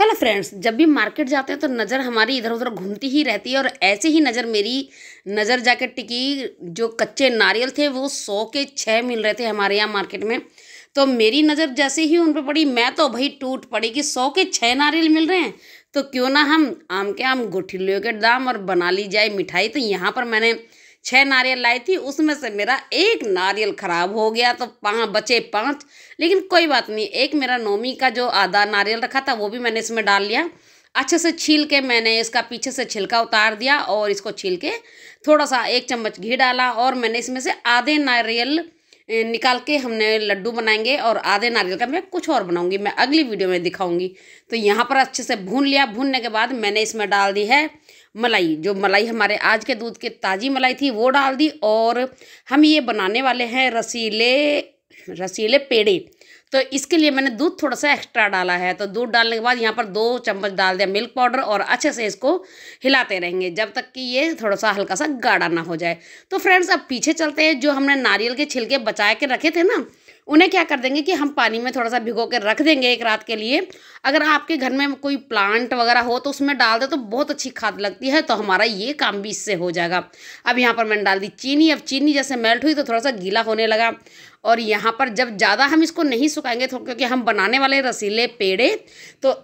hello friends जब भी market जाते हैं तो नज़र हमारी इधर उधर घूमती ही रहती है और ऐसे ही नज़र मेरी नज़र जाके टिकी जो कच्चे नारियल थे वो सौ के छः मिल रहे थे हमारे यहाँ मार्केट में तो मेरी नज़र जैसे ही उन पर पड़ी मैं तो भाई टूट पड़ी कि सौ के छः नारियल मिल रहे हैं तो क्यों ना हम आम के आम गुठिलियों के दाम और बना ली जाए मिठाई तो यहाँ पर मैंने छः नारियल लाई थी उसमें से मेरा एक नारियल ख़राब हो गया तो पाँच बचे पाँच लेकिन कोई बात नहीं एक मेरा नोमी का जो आधा नारियल रखा था वो भी मैंने इसमें डाल लिया अच्छे से छील के मैंने इसका पीछे से छिलका उतार दिया और इसको छील के थोड़ा सा एक चम्मच घी डाला और मैंने इसमें से आधे नारियल निकाल के हमने लड्डू बनाएंगे और आधे नारियल का मैं कुछ और बनाऊंगी मैं अगली वीडियो में दिखाऊंगी तो यहाँ पर अच्छे से भून लिया भूनने के बाद मैंने इसमें डाल दी है मलाई जो मलाई हमारे आज के दूध की ताज़ी मलाई थी वो डाल दी और हम ये बनाने वाले हैं रसीले रसीले पेड़े तो इसके लिए मैंने दूध थोड़ा सा एक्स्ट्रा डाला है तो दूध डालने के बाद यहाँ पर दो चम्मच डाल दिया मिल्क पाउडर और अच्छे से इसको हिलाते रहेंगे जब तक कि ये थोड़ा सा हल्का सा गाढ़ा ना हो जाए तो फ्रेंड्स अब पीछे चलते हैं जो हमने नारियल के छिलके बचा के रखे थे ना उन्हें क्या कर देंगे कि हम पानी में थोड़ा सा भिगो के रख देंगे एक रात के लिए अगर आपके घर में कोई प्लांट वगैरह हो तो उसमें डाल दे तो बहुत अच्छी खाद लगती है तो हमारा ये काम भी इससे हो जाएगा अब यहाँ पर मैंने डाल दी चीनी अब चीनी जैसे मेल्ट हुई तो थोड़ा सा गीला होने लगा और यहाँ पर जब ज़्यादा हम इसको नहीं सुखाएंगे तो क्योंकि हम बनाने वाले रसीले पेड़े तो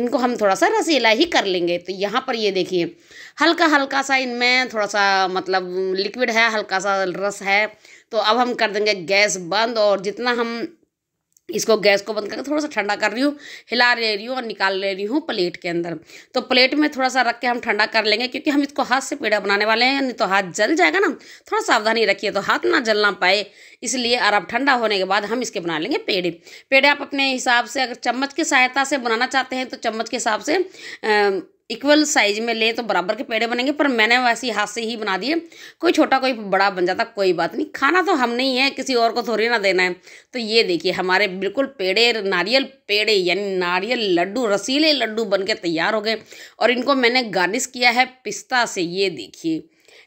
इनको हम थोड़ा सा रसीला ही कर लेंगे तो यहाँ पर ये देखिए हल्का हल्का सा इनमें थोड़ा सा मतलब लिक्विड है हल्का सा रस है तो अब हम कर देंगे गैस बंद और जितना हम इसको गैस को बंद करके थोड़ा सा ठंडा कर रही हूँ हिला ले रही हूँ और निकाल ले रही हूँ प्लेट के अंदर तो प्लेट में थोड़ा सा रख के हम ठंडा कर लेंगे क्योंकि हम इसको हाथ से पेड़ा बनाने वाले हैं नहीं तो हाथ जल जाएगा ना थोड़ा सावधानी रखिए तो हाथ ना जल ना पाए इसलिए और अब ठंडा होने के बाद हम इसके बना लेंगे पेड़े पेड़े आप अपने हिसाब से अगर चम्मच की सहायता से बनाना चाहते हैं तो चम्मच के हिसाब से आ, इक्वल साइज में लें तो बराबर के पेड़े बनेंगे पर मैंने वैसे हाथ से ही बना दिए कोई छोटा कोई बड़ा बन जाता कोई बात नहीं खाना तो हमने ही है किसी और को थोड़ी ना देना है तो ये देखिए हमारे बिल्कुल पेड़े नारियल पेड़े यानी नारियल लड्डू रसीले लड्डू बन के तैयार हो गए और इनको मैंने गार्निश किया है पिस्ता से ये देखिए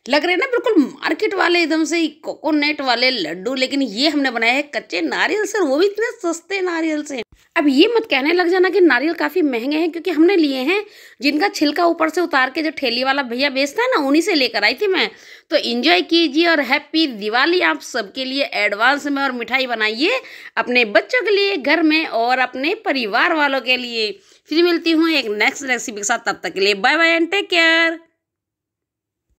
लग रहे हैं ना बिल्कुल मार्केट वाले एकदम से कोकोनट वाले लड्डू लेकिन ये हमने बनाया है कच्चे नारियल से वो भी इतने सस्ते नारियल से अब ये मत कहने लग जाना कि नारियल काफ़ी महंगे हैं क्योंकि हमने लिए हैं जिनका छिलका ऊपर से उतार के जो ठेली वाला भैया बेचता है ना उन्हीं से लेकर आई थी मैं तो इन्जॉय कीजिए और हैप्पी दिवाली आप सबके लिए एडवांस में और मिठाई बनाइए अपने बच्चों के लिए घर में और अपने परिवार वालों के लिए फिर मिलती हूँ एक नेक्स्ट रेसिपी के साथ तब तक के लिए bye bye and take care